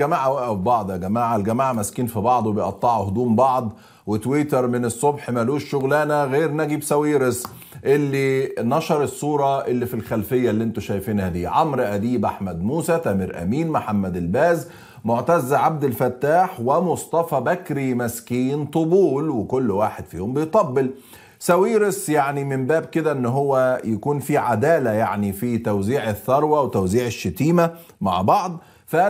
جماعه وقعوا في بعض يا جماعه الجماعه ماسكين في بعض وبيقطعوا هدوم بعض وتويتر من الصبح ملوش شغلانه غير نجيب ساويرس اللي نشر الصوره اللي في الخلفيه اللي انتم شايفينها دي عمرو اديب احمد موسى تامر امين محمد الباز معتز عبد الفتاح ومصطفى بكري ماسكين طبول وكل واحد فيهم بيطبل ساويرس يعني من باب كده ان هو يكون في عداله يعني في توزيع الثروه وتوزيع الشتيمه مع بعض فقال